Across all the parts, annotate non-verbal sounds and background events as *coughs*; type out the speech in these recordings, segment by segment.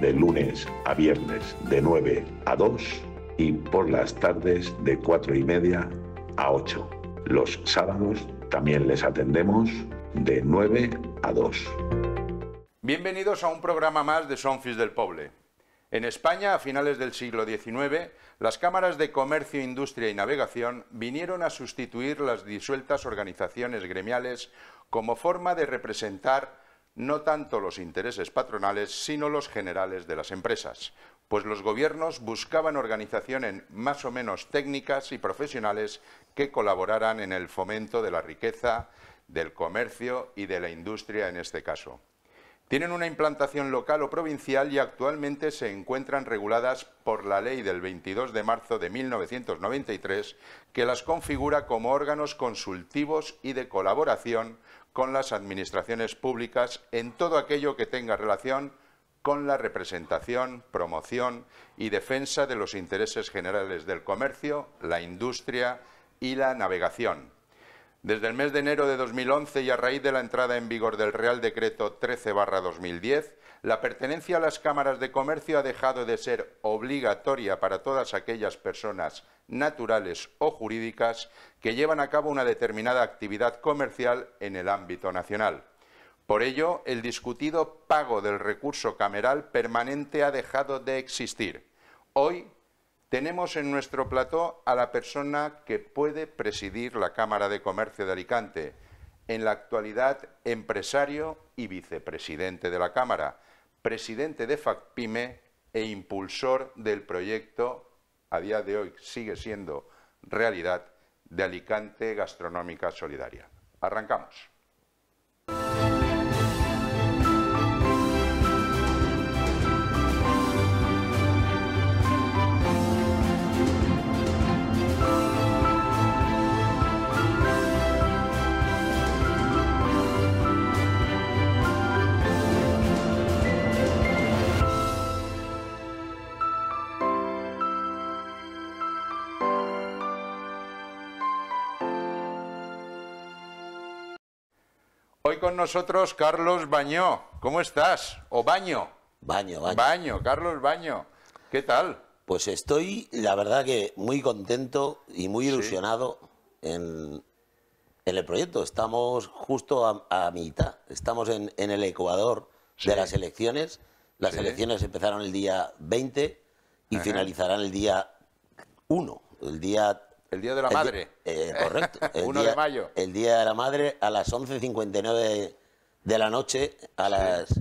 de lunes a viernes de 9 a 2 y por las tardes de 4 y media a 8. Los sábados también les atendemos de 9 a 2. Bienvenidos a un programa más de Sonfis del Poble. En España, a finales del siglo XIX, las cámaras de comercio, industria y navegación vinieron a sustituir las disueltas organizaciones gremiales como forma de representar no tanto los intereses patronales, sino los generales de las empresas, pues los gobiernos buscaban organizaciones más o menos técnicas y profesionales que colaboraran en el fomento de la riqueza, del comercio y de la industria en este caso. Tienen una implantación local o provincial y actualmente se encuentran reguladas por la ley del 22 de marzo de 1993 que las configura como órganos consultivos y de colaboración con las administraciones públicas en todo aquello que tenga relación con la representación, promoción y defensa de los intereses generales del comercio, la industria y la navegación. Desde el mes de enero de 2011 y a raíz de la entrada en vigor del Real Decreto 13-2010, la pertenencia a las cámaras de comercio ha dejado de ser obligatoria para todas aquellas personas naturales o jurídicas que llevan a cabo una determinada actividad comercial en el ámbito nacional. Por ello, el discutido pago del recurso cameral permanente ha dejado de existir. Hoy tenemos en nuestro plató a la persona que puede presidir la Cámara de Comercio de Alicante, en la actualidad empresario y vicepresidente de la Cámara, presidente de FACPIME e impulsor del proyecto, a día de hoy sigue siendo realidad, de Alicante Gastronómica Solidaria. Arrancamos. con nosotros Carlos Baño. ¿Cómo estás? ¿O Baño? Baño, Baño. Baño, Carlos Baño. ¿Qué tal? Pues estoy, la verdad que muy contento y muy ilusionado en, el proyecto. Estamos justo a, mitad. Estamos en, el Ecuador de las elecciones. Las elecciones empezaron el día 20 y finalizarán el día 1, el día el Día de la Madre. Eh, correcto. *laughs* El 1 de mayo. El Día de la Madre a las 11.59 de la noche, a las,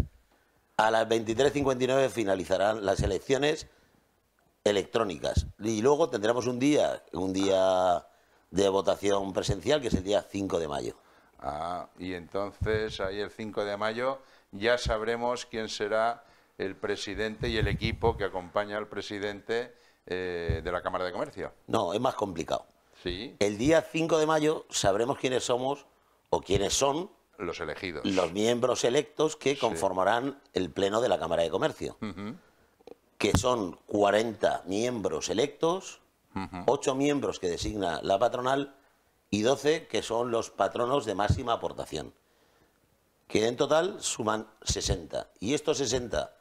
a las 23.59 finalizarán las elecciones electrónicas. Y luego tendremos un día, un día de votación presencial, que es el día 5 de mayo. Ah, y entonces ahí el 5 de mayo ya sabremos quién será el presidente y el equipo que acompaña al presidente eh, de la Cámara de Comercio. No, es más complicado. Sí. El día 5 de mayo sabremos quiénes somos o quiénes son los elegidos. Los miembros electos que conformarán el Pleno de la Cámara de Comercio, que son 40 miembros electos, ocho 8 miembros que designa la patronal y 12 que son los patronos de máxima aportación, que en total suman 60. Y estos 60,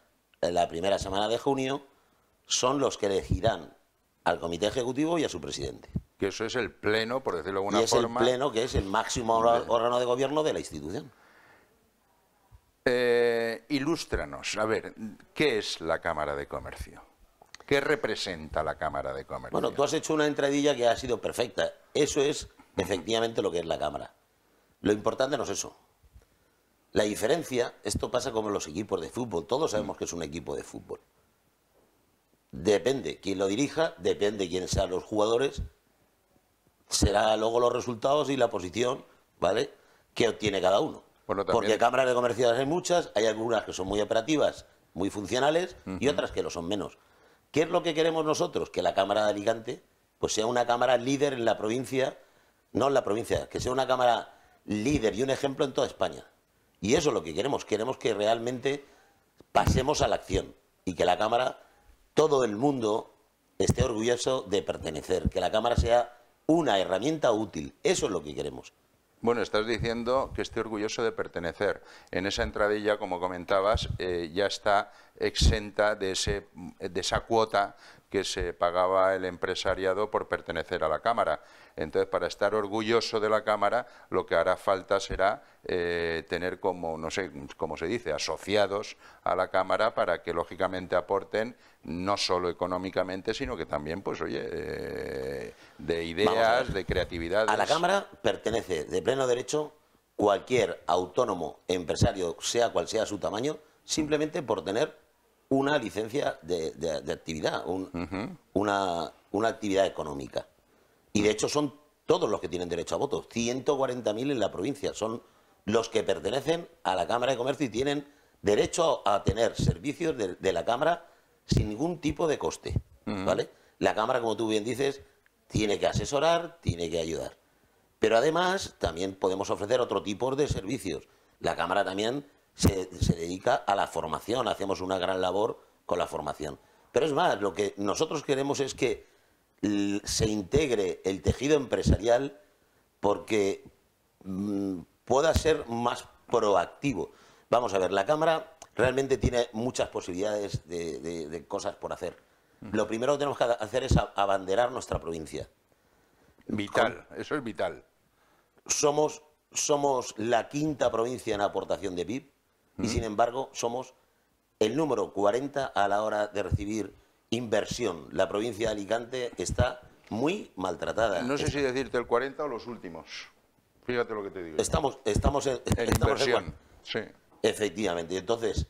en la primera semana de junio, son los que elegirán al comité ejecutivo y a su presidente. Que eso es el pleno, por decirlo de alguna y es el pleno que es el máximo órgano de gobierno de la institución. Eh, ilústranos, a ver, ¿qué es la Cámara de Comercio? ¿Qué representa la Cámara de Comercio? Bueno, tú has hecho una entradilla que ha sido perfecta. Eso es efectivamente lo que es la Cámara. Lo importante no es eso. La diferencia, esto pasa como los equipos de fútbol. Todos sabemos mm. que es un equipo de fútbol. Depende quién lo dirija, depende quién sean los jugadores, será luego los resultados y la posición, ¿vale? Que obtiene cada uno. Porque cámaras de comerciales hay muchas, hay algunas que son muy operativas, muy funcionales y otras que lo son menos. ¿Qué es lo que queremos nosotros? Que la Cámara de Alicante pues sea una cámara líder en la provincia, no en la provincia, que sea una cámara líder y un ejemplo en toda España. Y eso es lo que queremos, queremos que realmente pasemos a la acción y que la Cámara todo el mundo esté orgulloso de pertenecer, que la Cámara sea una herramienta útil. Eso es lo que queremos. Bueno, estás diciendo que esté orgulloso de pertenecer. En esa entradilla, como comentabas, eh, ya está exenta de, ese, de esa cuota que se pagaba el empresariado por pertenecer a la Cámara. Entonces, para estar orgulloso de la Cámara, lo que hará falta será eh, tener como, no sé, como se dice, asociados a la Cámara para que, lógicamente, aporten no solo económicamente, sino que también, pues, oye, eh, de ideas, de creatividad. A la Cámara pertenece de pleno derecho cualquier autónomo, empresario, sea cual sea su tamaño, simplemente por tener una licencia de, actividad, una actividad económica. Y de hecho son todos los que tienen derecho a voto, 140.000 en la provincia, son los que pertenecen a la Cámara de Comercio y tienen derecho a tener servicios de, la Cámara sin ningún tipo de coste, La Cámara, como tú bien dices, tiene que asesorar, tiene que ayudar. Pero además también podemos ofrecer otro tipo de servicios. La Cámara también se dedica a la formación, hacemos una gran labor con la formación. Pero es más, lo que nosotros queremos es que se integre el tejido empresarial porque mm, pueda ser más proactivo. Vamos a ver, la Cámara realmente tiene muchas posibilidades de, cosas por hacer. Lo primero que tenemos que hacer es abanderar nuestra provincia. Vital, eso es vital. Somos, somos la quinta provincia en aportación de PIB y, sin embargo, somos el número 40 a la hora de recibir Inversión. La provincia de Alicante está muy maltratada. No sé si decirte el 40 o los últimos. Fíjate lo que te digo. Estamos, estamos en, inversión. Efectivamente. Entonces,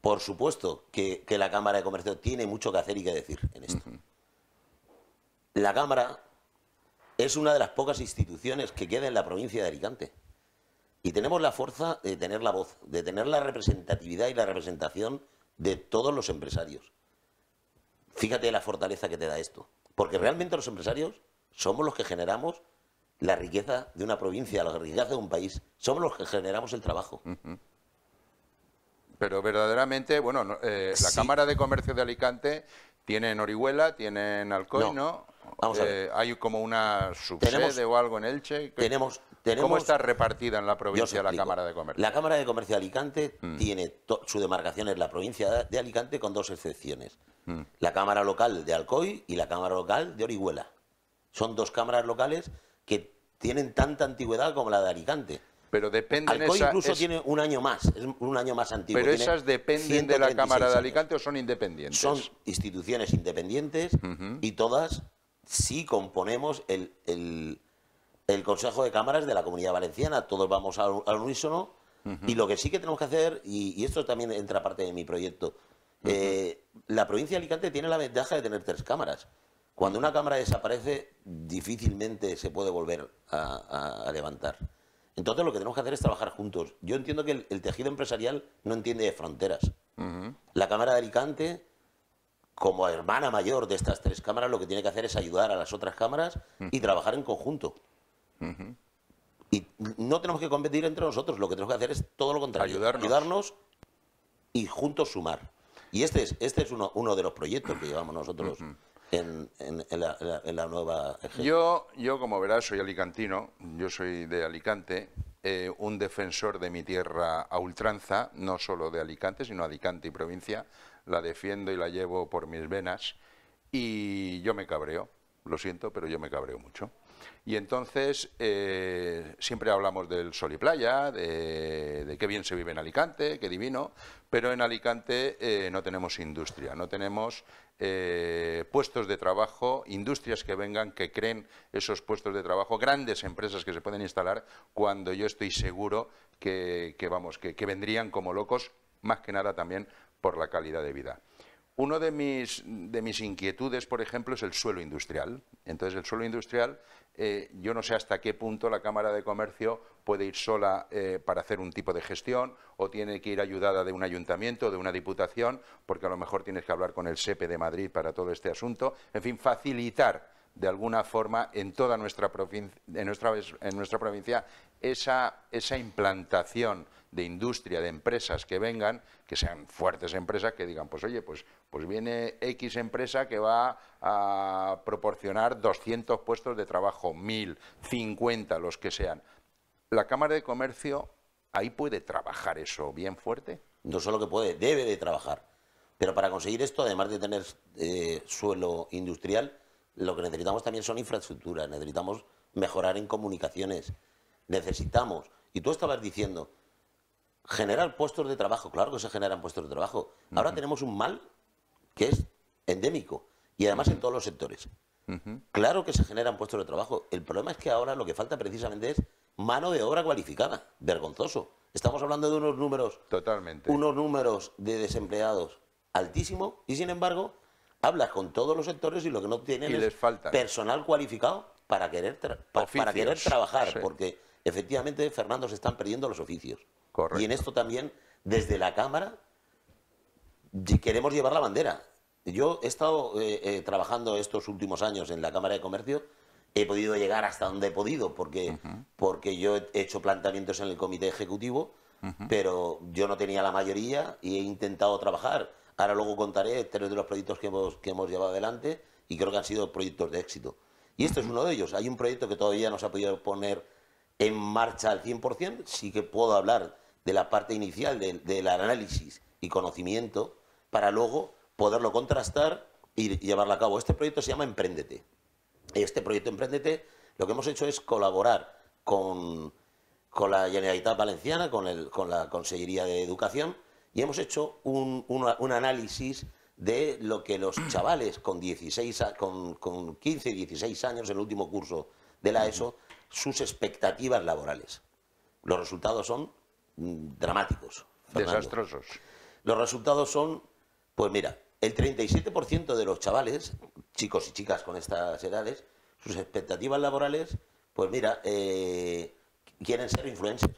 por supuesto que, la Cámara de Comercio tiene mucho que hacer y que decir en esto. La Cámara es una de las pocas instituciones que queda en la provincia de Alicante. Y tenemos la fuerza de tener la voz, de tener la representatividad y la representación de todos los empresarios. Fíjate la fortaleza que te da esto. Porque realmente los empresarios somos los que generamos la riqueza de una provincia, la riqueza de un país. Somos los que generamos el trabajo. Pero verdaderamente, bueno, eh, la Cámara de Comercio de Alicante tiene en Orihuela, tiene en Alcoy, ¿no? Vamos a ver. Eh, ¿Hay como una subsede o algo en Elche? Tenemos, ¿Cómo está repartida en la provincia la Cámara de Comercio? La Cámara de Comercio de Alicante mm. tiene su demarcación es la provincia de Alicante con dos excepciones. Mm. La Cámara Local de Alcoy y la Cámara Local de Orihuela. Son dos cámaras locales que tienen tanta antigüedad como la de Alicante. Pero dependen Alcoy incluso tiene un año más, es un año más antiguo. Pero esas dependen de la Cámara de Alicante o son independientes. Son instituciones independientes y todas sí componemos el el Consejo de Cámaras de la Comunidad Valenciana, todos vamos al, unísono. Y lo que sí que tenemos que hacer, y, esto también entra parte de mi proyecto, eh, la provincia de Alicante tiene la ventaja de tener tres cámaras. Cuando una cámara desaparece, difícilmente se puede volver a, levantar. Entonces lo que tenemos que hacer es trabajar juntos. Yo entiendo que el, tejido empresarial no entiende de fronteras. La Cámara de Alicante, como hermana mayor de estas tres cámaras, lo que tiene que hacer es ayudar a las otras cámaras y trabajar en conjunto. Y no tenemos que competir entre nosotros, lo que tenemos que hacer es todo lo contrario, ayudarnos, y juntos sumar. Y este es, este es uno, de los proyectos que llevamos nosotros en, la, nueva... E yo, yo, como verás, soy alicantino, yo soy de Alicante, eh, un defensor de mi tierra a ultranza, no solo de Alicante, sino Alicante y provincia, la defiendo y la llevo por mis venas y yo me cabreo, lo siento, pero yo me cabreo mucho. Y entonces eh, siempre hablamos del sol y playa, de, qué bien se vive en Alicante, qué divino, pero en Alicante eh, no tenemos industria, no tenemos eh, puestos de trabajo, industrias que vengan, que creen esos puestos de trabajo, grandes empresas que se pueden instalar cuando yo estoy seguro que, vamos, que vendrían como locos, más que nada también por la calidad de vida. Una de mis, de mis inquietudes, por ejemplo, es el suelo industrial. Entonces, el suelo industrial, eh, yo no sé hasta qué punto la Cámara de Comercio puede ir sola eh, para hacer un tipo de gestión o tiene que ir ayudada de un ayuntamiento, o de una diputación, porque a lo mejor tienes que hablar con el SEPE e de Madrid para todo este asunto. En fin, facilitar de alguna forma en toda nuestra, en nuestra, en nuestra provincia esa, esa implantación de industria, de empresas que vengan, que sean fuertes empresas, que digan, pues oye, pues, pues viene X empresa que va a proporcionar 200 puestos de trabajo, 1000, 50, los que sean. La Cámara de Comercio ahí puede trabajar eso bien fuerte. No solo que puede, debe de trabajar. Pero para conseguir esto, además de tener eh, suelo industrial, lo que necesitamos también son infraestructuras, necesitamos mejorar en comunicaciones, necesitamos, y tú estabas diciendo, generar puestos de trabajo, claro que se generan puestos de trabajo. Ahora tenemos un mal que es endémico y además en todos los sectores. Claro que se generan puestos de trabajo. El problema es que ahora lo que falta precisamente es mano de obra cualificada. Vergonzoso. Estamos hablando de unos números. Totalmente. Unos números de desempleados altísimos y sin embargo hablas con todos los sectores y lo que no tienen es personal cualificado para querer, trabajar. Porque efectivamente, Fernando, se están perdiendo los oficios. Y en esto también, desde la Cámara, queremos llevar la bandera. Yo he estado eh, eh, trabajando estos últimos años en la Cámara de Comercio, he podido llegar hasta donde he podido, porque, porque yo he hecho planteamientos en el Comité Ejecutivo, pero yo no tenía la mayoría y he intentado trabajar. Ahora luego contaré tres de los proyectos que hemos, llevado adelante y creo que han sido proyectos de éxito. Y esto es uno de ellos. Hay un proyecto que todavía no se ha podido poner en marcha al 100%, sí que puedo hablar de la parte inicial del, análisis y conocimiento para luego poderlo contrastar y llevarlo a cabo. Este proyecto se llama Emprendete. Este proyecto Emprendete lo que hemos hecho es colaborar con, la Generalitat Valenciana, con, la Consellería de Educación, y hemos hecho un, análisis de lo que los *clears throat* chavales con, 16, con, con 15 y 16 años, en el último curso de la ESO, sus expectativas laborales. Los resultados son Mm, dramáticos. Desastrosos. Los resultados son, pues mira, el 37% de los chavales, chicos y chicas con estas edades, sus expectativas laborales, pues mira, eh, quieren ser influencers.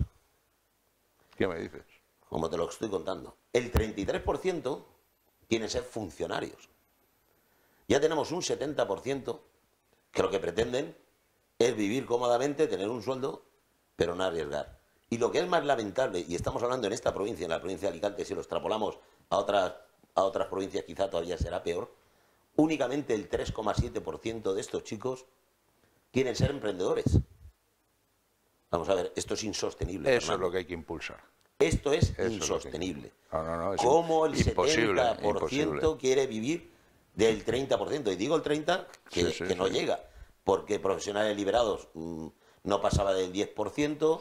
¿Qué me dices? Como te lo estoy contando. El 33% quieren ser funcionarios. Ya tenemos un 70% que lo que pretenden es vivir cómodamente, tener un sueldo, pero no arriesgar. Y lo que es más lamentable, y estamos hablando en esta provincia, en la provincia de Alicante, si lo extrapolamos a otras, a otras provincias quizá todavía será peor, únicamente el 3,7% de estos chicos quieren ser emprendedores. Vamos a ver, esto es insostenible. Eso es lo que hay que impulsar. Esto es insostenible. ¿Cómo el 70% quiere vivir del 30%? Y digo el 30% que, no llega, porque profesionales liberados mm, no pasaba del 10%,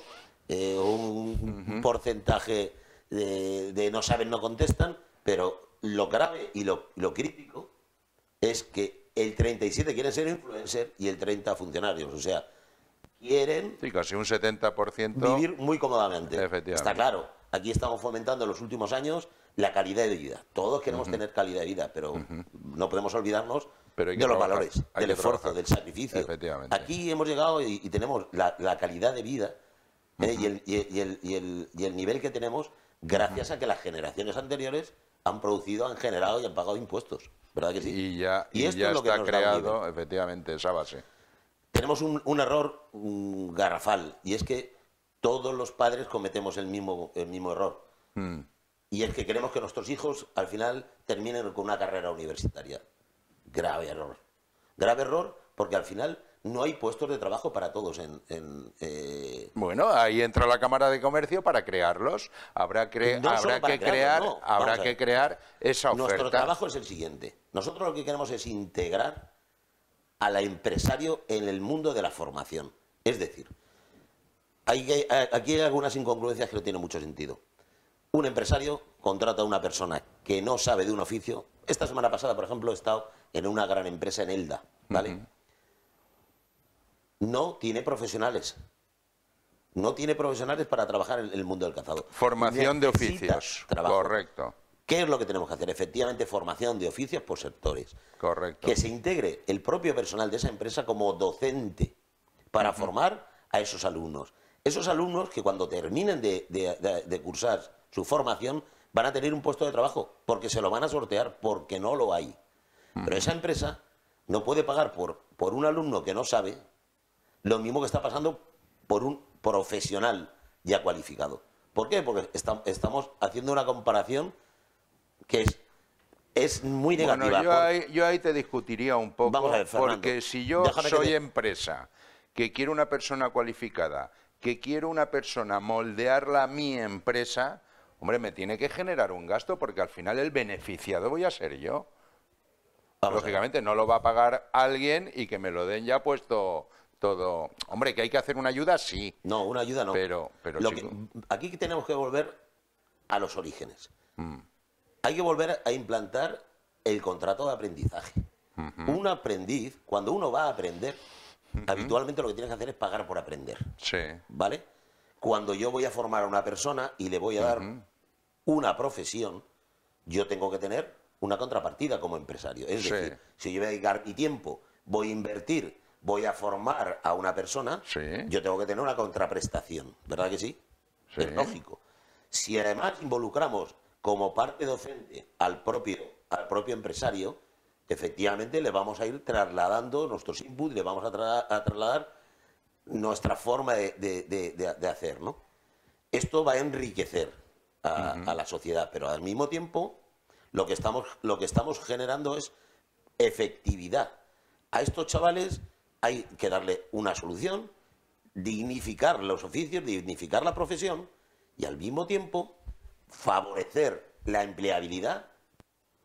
eh, un, porcentaje de, no saben, no contestan, pero lo grave y lo, crítico es que el 37 quieren ser influencer y el 30 funcionarios. O sea, quieren... casi un 70%. Vivir muy cómodamente. Está claro. Aquí estamos fomentando en los últimos años la calidad de vida. Todos queremos tener calidad de vida, pero no podemos olvidarnos pero de los valores, del esfuerzo, del sacrificio. Aquí hemos llegado y, tenemos la calidad de vida ¿eh? y, el, nivel que tenemos gracias a que las generaciones anteriores han producido, han generado y han pagado impuestos. ¿Verdad que sí? Y ya, esto es lo que está creado, efectivamente, esa base. Tenemos un, error garrafal y es que todos los padres cometemos el mismo, error. Mm. Y es que queremos que nuestros hijos al final terminen con una carrera universitaria. Grave error. Grave error porque al final no hay puestos de trabajo para todos en... Eh, bueno, ahí entra la Cámara de Comercio para crearlos. Habrá, habrá que crear, habrá que crear esa oferta. Nuestro trabajo es el siguiente. Nosotros lo que queremos es integrar al empresario en el mundo de la formación. Es decir, hay, aquí hay algunas incongruencias que no tienen mucho sentido. Un empresario contrata a una persona que no sabe de un oficio. Esta semana pasada, por ejemplo, he estado en una gran empresa en Elda, ¿vale? no tiene profesionales. No tiene profesionales para trabajar en el mundo del cazado. Formación de oficios. Correcto. ¿Qué es lo que tenemos que hacer? Efectivamente, formación de oficios por sectores. Correcto. Que se integre el propio personal de esa empresa como docente para formar a esos alumnos. Esos alumnos que cuando terminen de, cursar su formación van a tener un puesto de trabajo porque se lo van a sortear porque no lo hay. Pero esa empresa no puede pagar por un alumno que no sabe lo mismo que está pasando por un profesional ya cualificado. ¿Por qué? Porque estamos haciendo una comparación que es, muy negativa. Bueno, yo, ahí, te discutiría un poco, Vamos a ver, porque si yo soy empresa que quiero una persona cualificada, que quiero una persona moldearla a mi empresa, hombre, me tiene que generar un gasto porque al final el beneficiado voy a ser yo. Lógicamente no lo va a pagar alguien y que me lo den ya puesto todo. Hombre, que hay que hacer una ayuda, sí. No, una ayuda no. Pero, pero Lo que, aquí tenemos que volver a los orígenes. Mm. Hay que volver a implantar el contrato de aprendizaje. Un aprendiz, cuando uno va a aprender, habitualmente lo que tienes que hacer es pagar por aprender. Sí. ¿Vale? Cuando yo voy a formar a una persona y le voy a dar una profesión, yo tengo que tener una contrapartida como empresario. Es decir, si yo voy a dedicar mi tiempo, voy a invertir voy a formar a una persona, yo tengo que tener una contraprestación, ¿verdad que sí? Es lógico. Si además involucramos como parte docente al propio, al propio empresario, efectivamente le vamos a ir trasladando nuestros inputs, le vamos a, trasladar nuestra forma de, de, hacer, ¿no? Esto va a enriquecer a, a, la sociedad, pero al mismo tiempo lo que estamos, lo que estamos generando es efectividad. A estos chavales hay que darle una solución, dignificar los oficios, dignificar la profesión y al mismo tiempo favorecer la empleabilidad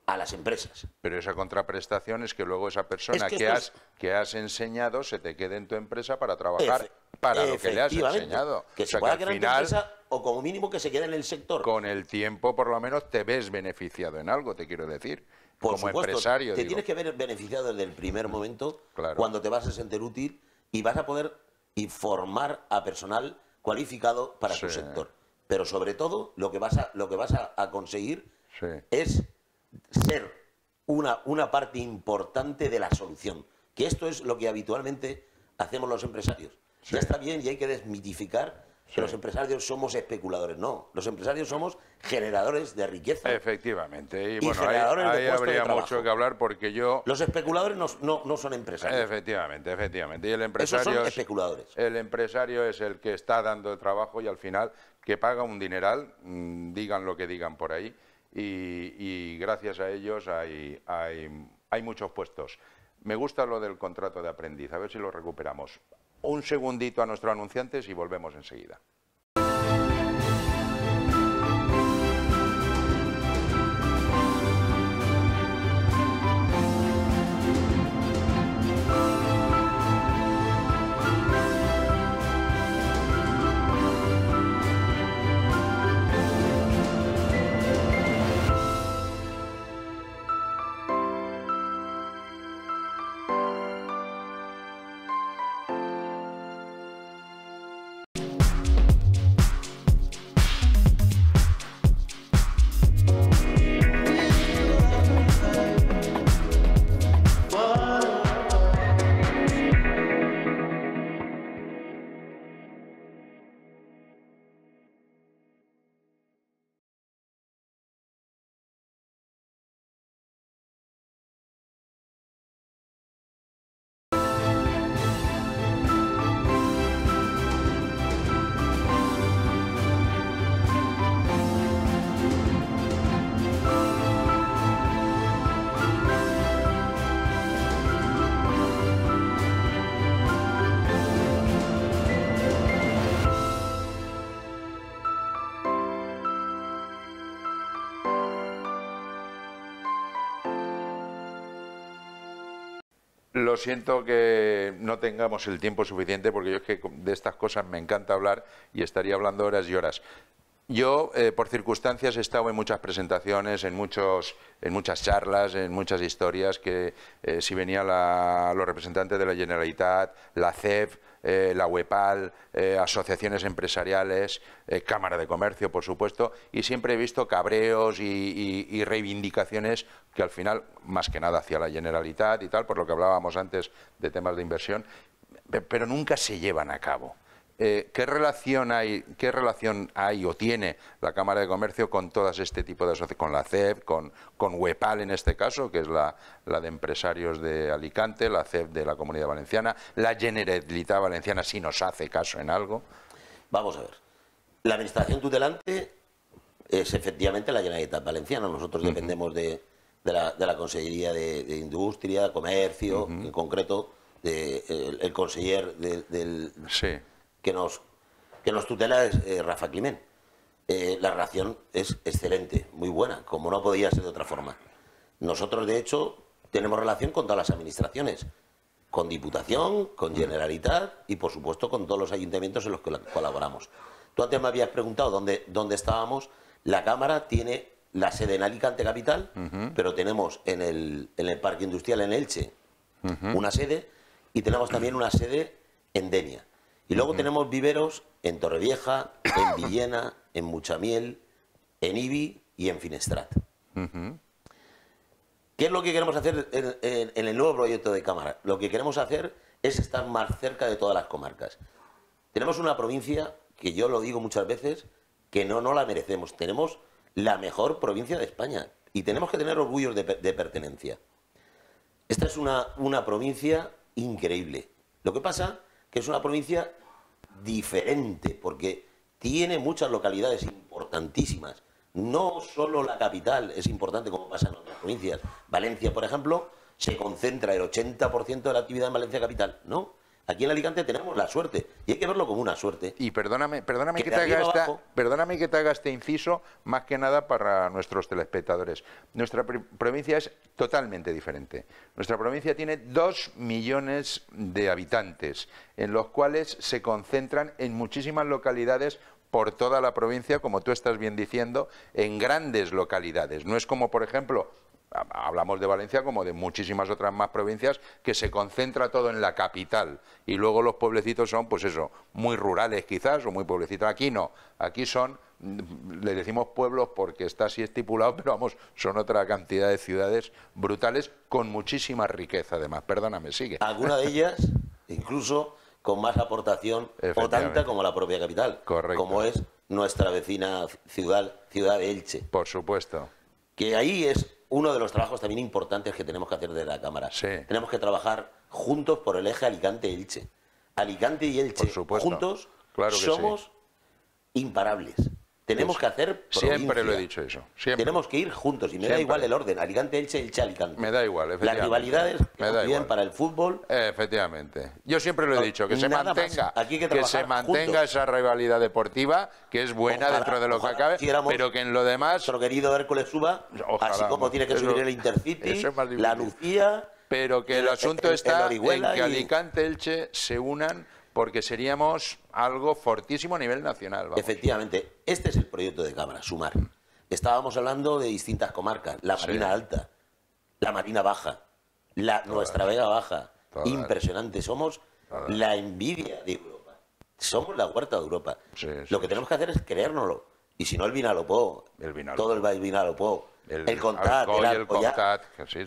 a las empresas. Pero esa contraprestación es que luego esa persona que, has, que has enseñado se te quede en tu empresa para trabajar para lo que le has enseñado. Que se o pueda en tu empresa o como mínimo que se quede en el sector. Con el tiempo por lo menos te ves beneficiado en algo, te quiero decir. Por como empresario. Te tienes que ver beneficiado desde el primer momento, cuando te vas a sentir útil y vas a poder informar a personal cualificado para tu sector. Pero sobre todo lo que vas a, lo que vas a, conseguir es ser una, parte importante de la solución. Que esto es lo que habitualmente hacemos los empresarios. Ya está bien y hay que desmitificar que los empresarios somos especuladores. No, los empresarios somos generadores de riqueza. Efectivamente. Y, bueno, ahí, habría mucho que hablar porque yo... Los especuladores no, son empresarios. Efectivamente, efectivamente. Y el empresario... son especuladores. El empresario es el que está dando el trabajo y al final que paga un dineral, mm, digan lo que digan por ahí y, gracias a ellos hay, hay, hay muchos puestos. Me gusta lo del contrato de aprendiz, a ver si lo recuperamos. Un segundito a nuestros anunciantes y volvemos enseguida. Lo siento que no tengamos el tiempo suficiente porque yo es que de estas cosas me encanta hablar y estaría hablando horas y horas. Yo, eh, por circunstancias, he estado en muchas presentaciones, en, muchos, en muchas charlas, en muchas historias, que eh, si venían los representantes de la Generalitat, la CEF, eh, la UEPAL, asociaciones empresariales, Cámara de Comercio, por supuesto, y siempre he visto cabreos y, reivindicaciones que al final, más que nada hacia la Generalitat y tal, por lo que hablábamos antes de temas de inversión, pero nunca se llevan a cabo. Eh, ¿qué, relación hay, ¿qué relación hay o tiene la Cámara de Comercio con todas este tipo de asociaciones, con la CEP, con, con UEPAL en este caso, que es la, de empresarios de Alicante, la CEP de la Comunidad Valenciana, la Generalitat Valenciana, si nos hace caso en algo? Vamos a ver. La Administración tutelante es efectivamente la Generalitat Valenciana. Nosotros dependemos de, la, de, Consellería de, Industria, Comercio, en concreto, de, el, conseller del... del sí que nos, que nos tutela es eh, Rafa Climén. Eh, la relación es excelente, muy buena, como no podía ser de otra forma. Nosotros, de hecho, tenemos relación con todas las administraciones, con Diputación, con Generalitat y, por supuesto, con todos los ayuntamientos en los que colaboramos. Tú antes me habías preguntado dónde, dónde estábamos. La Cámara tiene la sede en Alicante Capital, pero tenemos en el, en el Parque Industrial en Elche una sede y tenemos también una sede en Denia. Y luego tenemos viveros en Torrevieja, en *coughs* Villena, en Muchamiel, en Ibi y en Finestrat. ¿Qué es lo que queremos hacer en, el nuevo proyecto de Cámara? Lo que queremos hacer es estar más cerca de todas las comarcas. Tenemos una provincia, que yo lo digo muchas veces, que no, no la merecemos. Tenemos la mejor provincia de España y tenemos que tener orgullos de, pertenencia. Esta es una, una provincia increíble. Lo que pasa que es una provincia diferente, porque tiene muchas localidades importantísimas. No solo la capital es importante, como pasa en otras provincias. Valencia, por ejemplo, se concentra el 80% de la actividad en Valencia capital, ¿no? Aquí en Alicante tenemos la suerte y hay que verlo como una suerte. Y perdóname, perdóname que, te perdóname que te haga este inciso más que nada para nuestros telespectadores. Nuestra provincia es totalmente diferente. Nuestra provincia tiene dos millones de habitantes, en los cuales se concentran en muchísimas localidades por toda la provincia, como tú estás bien diciendo, en grandes localidades. No es como, por ejemplo, hablamos de Valencia como de muchísimas otras más provincias, que se concentra todo en la capital. Y luego los pueblecitos son, pues eso, muy rurales quizás, o muy pueblecitos. Aquí no, aquí son, mm, le decimos pueblos porque está así estipulado, *laughs* pero vamos, son otra cantidad de ciudades brutales con muchísima riqueza además. Perdóname, sigue. Alguna de ellas, *laughs* incluso con más aportación o tanta como la propia capital, Correcto. como es nuestra vecina ciudad, ciudad de Elche. Por supuesto. Que ahí es uno de los trabajos también importantes que tenemos que hacer de la Cámara. Tenemos que trabajar juntos por el eje Alicante-Elche. Alicante y Elche juntos somos imparables. Tenemos que hacer. Siempre lo he dicho eso. Siempre. Tenemos que ir juntos y me da igual el orden. Alicante, Elche, Elche, Alicante. Me da igual, efectivamente. Las rivalidades me da para el fútbol. efectivamente. Yo siempre lo he dicho, que se mantenga, que, se mantenga esa rivalidad deportiva, que es buena dentro de lo que acabe, pero que en lo demás. Nuestro querido Hércules suba, así como tiene que subir el Intercity, la Lucía. Pero que el, asunto está en que Alicante, Elche se unan porque seríamos algo fortísimo a nivel nacional. Efectivamente, este es el proyecto de Cámara, sumar. Estábamos hablando de distintas comarcas, la Marina Alta, la Marina Baja, la, nuestra Vega Baja, impresionante, somos la envidia de Europa, somos la huerta de Europa. Lo que tenemos que hacer es creérnoslo, y si no el Vinalopó, el todo el Vinalopó, el, el Contat, el,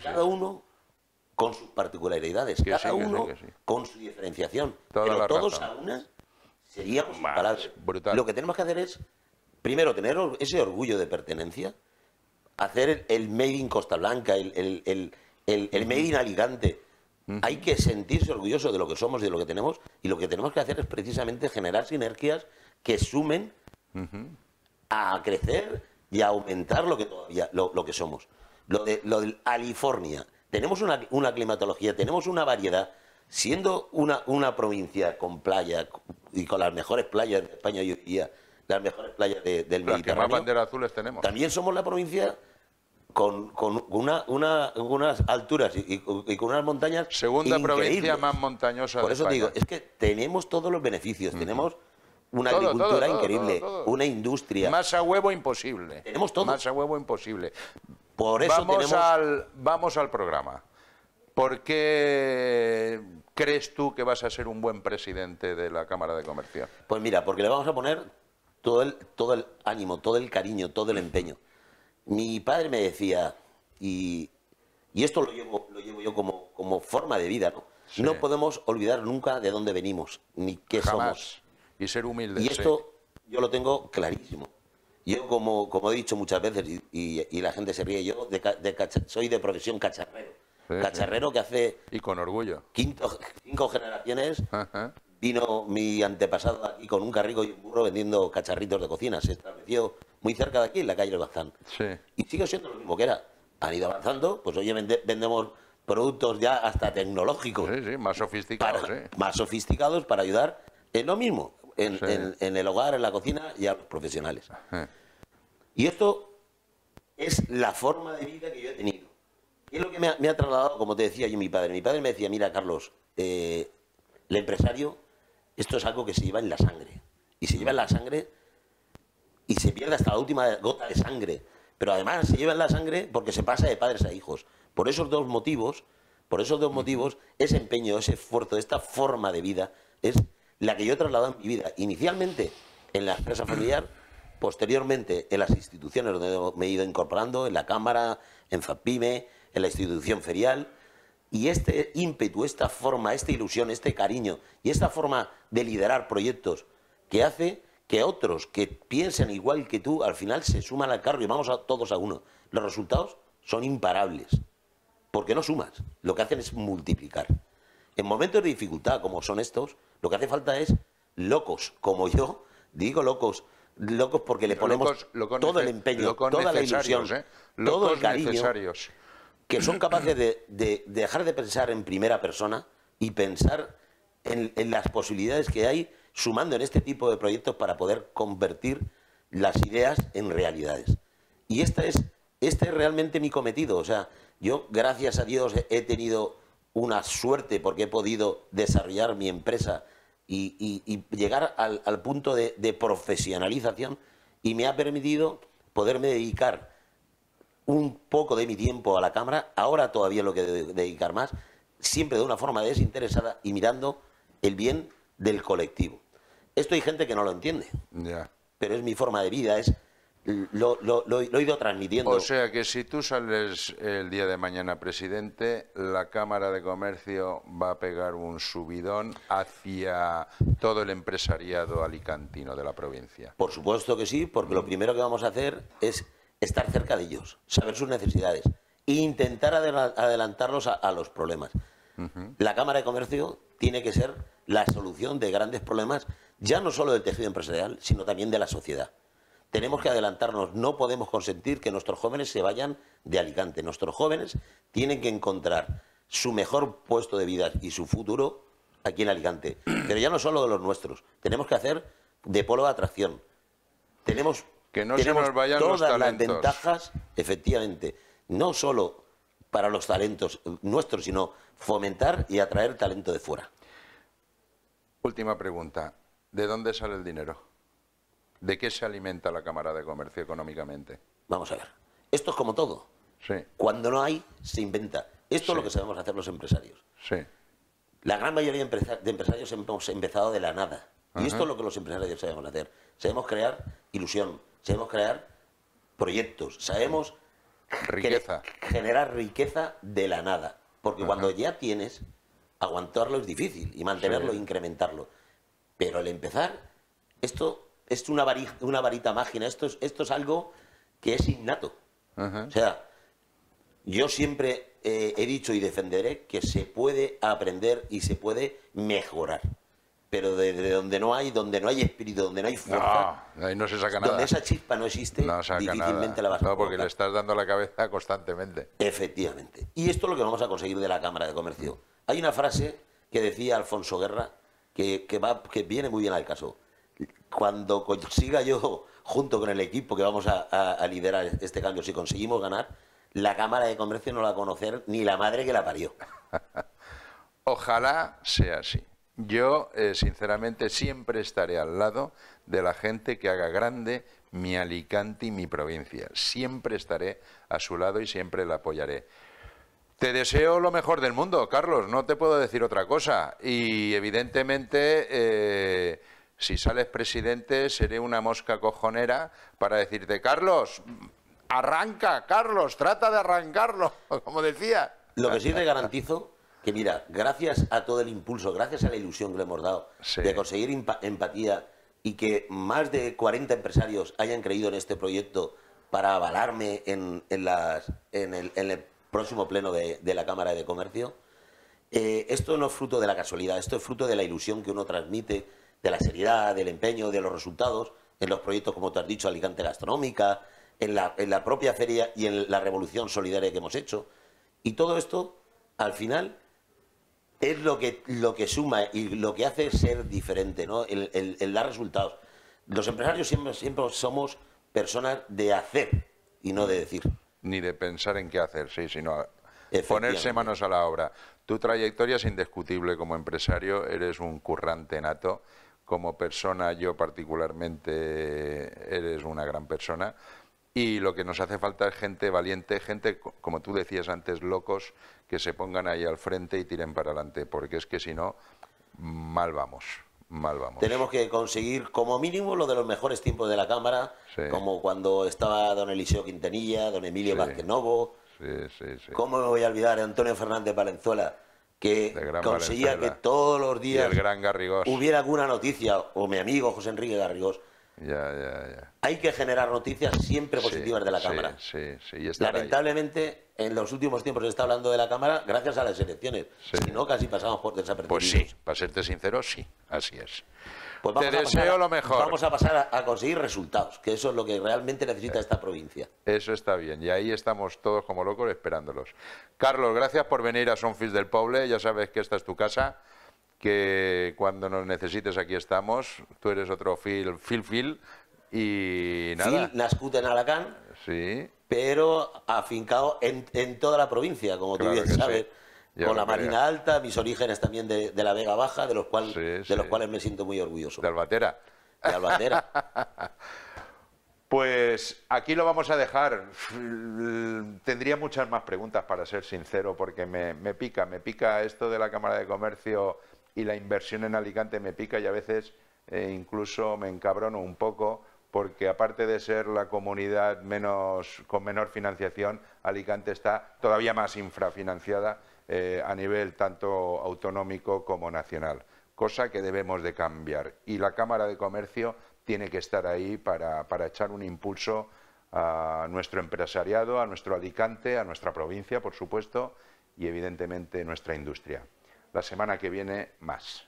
cada uno con sus particularidades, cada uno con su diferenciación. pero todos a una seríamos brutal. Lo que tenemos que hacer es, primero, tener ese orgullo de pertenencia, hacer el, Made in Costa Blanca, el, el, el, Made in Alicante. Hay que sentirse orgulloso de lo que somos y de lo que tenemos, y lo que tenemos que hacer es precisamente generar sinergias que sumen a crecer y a aumentar lo que todavía que somos. Lo de, lo de California, tenemos una, una climatología, tenemos una variedad. Siendo una, una provincia con playa y con las mejores playas de España hoy día, las mejores playas del Mediterráneo. Las más banderas azules tenemos. También somos la provincia con, una, unas alturas y, con unas montañas. Segunda provincia más montañosa. Por eso te digo, es que tenemos todos los beneficios, tenemos una agricultura increíble, una industria. Más a huevo imposible. Tenemos todo. Más a huevo imposible. Por eso vamos Al, vamos al programa. ¿Por qué crees tú que vas a ser un buen presidente de la Cámara de Comercio? Pues mira, porque le vamos a poner todo el, todo el ánimo, todo el cariño, todo el empeño. Mi padre me decía, y, esto lo llevo, lo llevo yo como, forma de vida, ¿no? No podemos olvidar nunca de dónde venimos, ni qué somos. Y ser humilde. Y esto yo lo tengo clarísimo. Yo, como, como he dicho muchas veces, y, la gente se ríe, yo de, soy de profesión cacharrero. cacharrero que hace... Y con orgullo. Quinto, cinco generaciones vino mi antepasado aquí con un carrico y un burro vendiendo cacharritos de cocina. Se estableció muy cerca de aquí, en la calle del Bazán. Sí. Y sigue siendo lo mismo que era. Han ido avanzando, pues oye, vendemos productos ya hasta tecnológicos. Sí, sí, más sofisticados. más sofisticados para ayudar. en lo mismo, en, el hogar, en la cocina y a los profesionales. Y esto es la forma de vida que yo he tenido. Y es lo que me ha, trasladado, como te decía yo, mi padre. Mi padre me decía, mira, Carlos, eh, el empresario, esto es algo que se lleva en la sangre. Y se lleva en la sangre y se pierde hasta la última gota de sangre. Pero además se lleva en la sangre porque se pasa de padres a hijos. Por esos dos motivos, por esos dos motivos, ese empeño, ese esfuerzo, esta forma de vida es la que yo he trasladado en mi vida. Inicialmente en la empresa familiar, posteriormente en las instituciones donde me he ido incorporando, en la Cámara, en FAPIME, en la institución ferial. Y este ímpetu, esta forma, esta ilusión, este cariño y esta forma de liderar proyectos que hace que otros que piensan igual que tú al final se suman al carro y vamos todos a uno. Los resultados son imparables, porque no sumas, lo que hacen es multiplicar. En momentos de dificultad como son estos, lo que hace falta es locos, como yo digo locos, locos porque le ponemos todo el empeño, toda la ilusión, eh, todo el necesarios. que son capaces de, dejar de pensar en primera persona y pensar en, las posibilidades que hay sumando en este tipo de proyectos para poder convertir las ideas en realidades. Y esta es, este es realmente mi cometido. O sea, yo, gracias a Dios, he tenido una suerte porque he podido desarrollar mi empresa y, llegar al, punto de, profesionalización y me ha permitido poderme dedicar un poco de mi tiempo a la cámara, ahora todavía lo que dedicar más, siempre de una forma desinteresada y mirando el bien del colectivo. Esto hay gente que no lo entiende, pero es mi forma de vida, es lo, he ido transmitiendo. O sea que si tú sales el día de mañana presidente, la Cámara de Comercio va a pegar un subidón hacia todo el empresariado alicantino de la provincia. Por supuesto que sí, porque lo primero que vamos a hacer es estar cerca de ellos, saber sus necesidades e intentar adelantarlos a, los problemas. La Cámara de Comercio tiene que ser la solución de grandes problemas, ya no solo del tejido empresarial, sino también de la sociedad tenemos que adelantarnos, no podemos consentir que nuestros jóvenes se vayan de Alicante. Nuestros jóvenes tienen que encontrar su mejor puesto de vida y su futuro aquí en Alicante. Pero ya no solo de los nuestros, tenemos que hacer de polo de atracción. Tenemos, que no todas las ventajas, efectivamente, no solo para los talentos nuestros, sino fomentar y atraer talento de fuera. Última pregunta, ¿de dónde sale el dinero? ¿De qué se alimenta la Cámara de Comercio económicamente? Vamos a ver. Esto es como todo. Cuando no hay, se inventa. Esto es lo que sabemos hacer los empresarios. Sí. La gran mayoría de empresarios hemos empezado de la nada. Y esto es lo que los empresarios sabemos hacer. Sabemos crear ilusión, sabemos crear proyectos, sabemos generar riqueza de la nada. Porque cuando ya tienes, aguantarlo es difícil y mantenerlo, e incrementarlo. Pero al empezar, esto es una, varita, una varita mágica, esto es, esto es algo que es innato. O sea, yo siempre eh, he dicho y defenderé que se puede aprender y se puede mejorar. Pero desde donde no hay, donde no hay espíritu, donde no hay fuerza, ahí no se saca nada. donde esa chispa no existe, difícilmente la vas a No, porque le estás dando la cabeza constantemente. Efectivamente. Y esto es lo que vamos a conseguir de la Cámara de Comercio. Mm. Hay una frase que decía Alfonso Guerra que, va, que viene muy bien al caso cuando consiga yo, junto con el equipo que vamos a, liderar este cambio, si conseguimos ganar, la Cámara de Comercio no la va a conocer ni la madre que la parió. *laughs* Ojalá sea así. Yo, eh, sinceramente, siempre estaré al lado de la gente que haga grande mi Alicante y mi provincia. Siempre estaré a su lado y siempre la apoyaré. Te deseo lo mejor del mundo, Carlos, no te puedo decir otra cosa. Y evidentemente... Eh, si sales presidente, seré una mosca cojonera para decirte, Carlos, arranca, Carlos, trata de arrancarlo, *laughs* como decía. Lo que sí le garantizo, que mira, gracias a todo el impulso, gracias a la ilusión que le hemos dado de conseguir empatía y que más de 40 empresarios hayan creído en este proyecto para avalarme en, el, próximo pleno de, la Cámara de Comercio, eh, esto no es fruto de la casualidad, esto es fruto de la ilusión que uno transmite de la seriedad, del empeño, de los resultados en los proyectos, como te has dicho, Alicante Gastronómica, en la, propia feria y en la revolución solidaria que hemos hecho. Y todo esto, al final, es lo que, lo que suma y lo que hace ser diferente, ¿no? el, dar resultados. Los empresarios siempre, siempre somos personas de hacer y no de decir. Ni de pensar en qué hacer, sí, sino ponerse manos a la obra. Tu trayectoria es indiscutible como empresario, eres un currante nato como persona, yo particularmente, eres una gran persona. Y lo que nos hace falta es gente valiente, gente, como tú decías antes, locos, que se pongan ahí al frente y tiren para adelante, porque es que si no, mal vamos. Mal vamos. Tenemos que conseguir como mínimo lo de los mejores tiempos de la Cámara, como cuando estaba don Eliseo Quintanilla, don Emilio sí. Vázquez Novo. Sí, ¿Cómo me voy a olvidar Antonio Fernández Valenzuela? que conseguía que todos los días hubiera alguna noticia, o mi amigo José Enrique Garrigós. Hay que generar noticias siempre positivas de la Cámara. Lamentablemente, en los últimos tiempos se está hablando de la Cámara gracias a las elecciones. Si no, casi pasamos por pues desapercibidos. Pues sí, para serte sincero, sí, así es. Pues vamos Te a deseo lo mejor. Vamos a pasar a, conseguir resultados, que eso es lo que realmente necesita esta provincia. Eso está bien, y ahí estamos todos como locos esperándolos. Carlos, gracias por venir a Sonfis del Poble, ya sabes que esta es tu casa, que cuando nos necesites aquí estamos, tú eres otro Phil, Phil, y nada. Phil, en Alacant, sí. pero afincado en, toda la provincia, como tú bien sabes con la Marina Alta, mis orígenes también de, la Vega Baja, de los, de los cuales me siento muy orgulloso. De Albatera. De Albatera. *laughs* Pues aquí lo vamos a dejar. Tendría muchas más preguntas, para ser sincero, porque me, pica, me pica esto de la Cámara de Comercio y la inversión en Alicante, me pica y a veces eh, incluso me encabrono un poco, porque aparte de ser la comunidad menos, con menor financiación, Alicante está todavía más infrafinanciada eh, a nivel tanto autonómico como nacional, cosa que debemos de cambiar. Y la Cámara de Comercio tiene que estar ahí para, para echar un impulso a nuestro empresariado, a nuestro Alicante, a nuestra provincia, por supuesto, y evidentemente nuestra industria. La semana que viene, más.